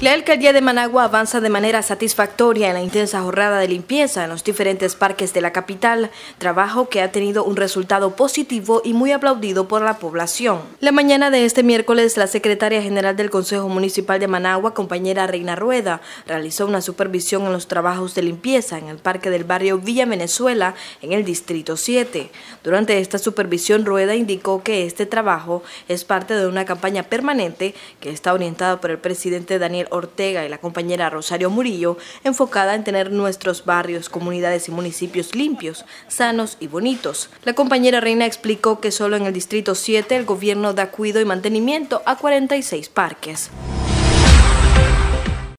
La alcaldía de Managua avanza de manera satisfactoria en la intensa jornada de limpieza en los diferentes parques de la capital, trabajo que ha tenido un resultado positivo y muy aplaudido por la población. La mañana de este miércoles, la secretaria general del Consejo Municipal de Managua, compañera Reina Rueda, realizó una supervisión en los trabajos de limpieza en el parque del barrio Villa Venezuela, en el Distrito 7. Durante esta supervisión, Rueda indicó que este trabajo es parte de una campaña permanente que está orientada por el presidente Daniel Ortega y la compañera Rosario Murillo, enfocada en tener nuestros barrios, comunidades y municipios limpios, sanos y bonitos. La compañera Reina explicó que solo en el Distrito 7 el gobierno da cuido y mantenimiento a 46 parques.